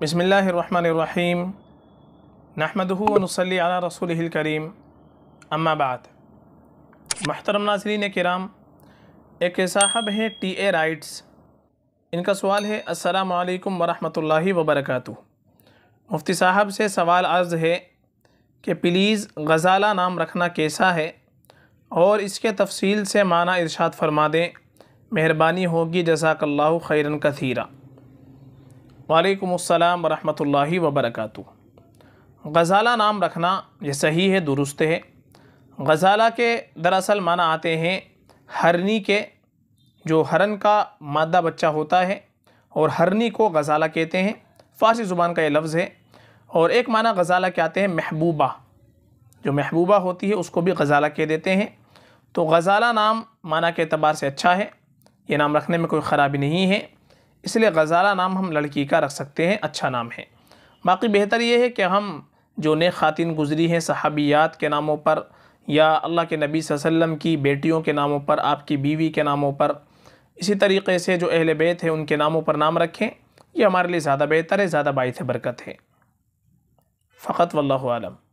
بسم اللہ الرحمن الرحیم و ہُن صلی رسوله رسول الکریم بعد محترم ناظرین کرام ایک صاحب ہیں ٹی اے رائٹس ان کا سوال ہے السلام علیکم ورحمۃ اللہ وبرکاتہ مفتی صاحب سے سوال عرض ہے کہ پلیز غزالہ نام رکھنا کیسا ہے اور اس کے تفصیل سے معنی ارشاد فرما دیں مہربانی ہوگی جزاک اللہ خیرن کثیرہ وعلیکم السلام ورحمۃ اللہ وبرکاتہ غزالہ نام رکھنا یہ صحیح ہے درست ہے غزالہ کے دراصل معنی آتے ہیں ہرنی کے جو ہرن کا مادہ بچہ ہوتا ہے اور ہرنی کو غزالہ کہتے ہیں فارسی زبان کا یہ لفظ ہے اور ایک معنی غزالہ کے آتے ہیں محبوبہ جو محبوبہ ہوتی ہے اس کو بھی غزالہ کہہ دیتے ہیں تو غزالہ نام معنی کے اعتبار سے اچھا ہے یہ نام رکھنے میں کوئی خرابی نہیں ہے اس لیے غزالہ نام ہم لڑکی کا رکھ سکتے ہیں اچھا نام ہے باقی بہتر یہ ہے کہ ہم جو نیک خواتین گزری ہیں صحابیات کے ناموں پر یا اللہ کے نبی صلی اللہ علیہ وسلم کی بیٹیوں کے ناموں پر آپ کی بیوی کے ناموں پر اسی طریقے سے جو اہل بیت ہیں ان کے ناموں پر نام رکھیں یہ ہمارے لیے زیادہ بہتر ہے زیادہ باعث برکت ہے فقط واللہ عالم